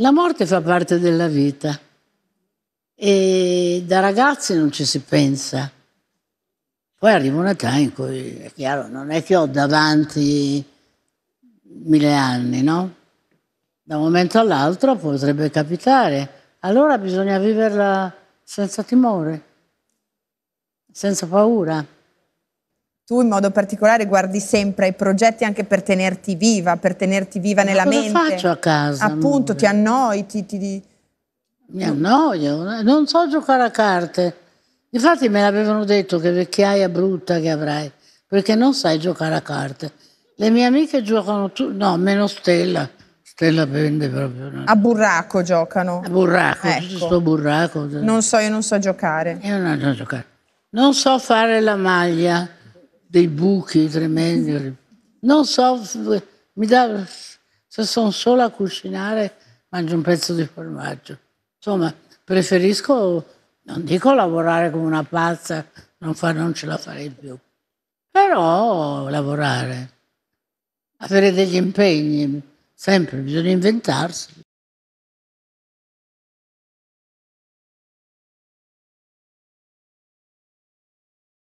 La morte fa parte della vita e da ragazzi non ci si pensa. Poi arriva un'età in cui, è chiaro, non è che ho davanti mille anni, no? Da un momento all'altro potrebbe capitare. Allora bisogna viverla senza timore, senza paura tu in modo particolare guardi sempre ai progetti anche per tenerti viva, per tenerti viva Ma nella cosa mente. Cosa faccio a casa? Appunto, amore? ti annoi, ti, ti... Mi annoio, non so giocare a carte. Infatti me l'avevano detto che vecchiaia brutta che avrai, perché non sai giocare a carte. Le mie amiche giocano, tu- no, meno Stella. Stella pende proprio. A burraco giocano. A burraco, ecco. burraco. Non so, io non so giocare. Io non so giocare. Non so fare la maglia dei buchi tremendi. Non so, mi dà, se sono sola a cucinare mangio un pezzo di formaggio. Insomma, preferisco, non dico lavorare come una pazza, non, fa, non ce la farei più, però lavorare, avere degli impegni, sempre bisogna inventarsi.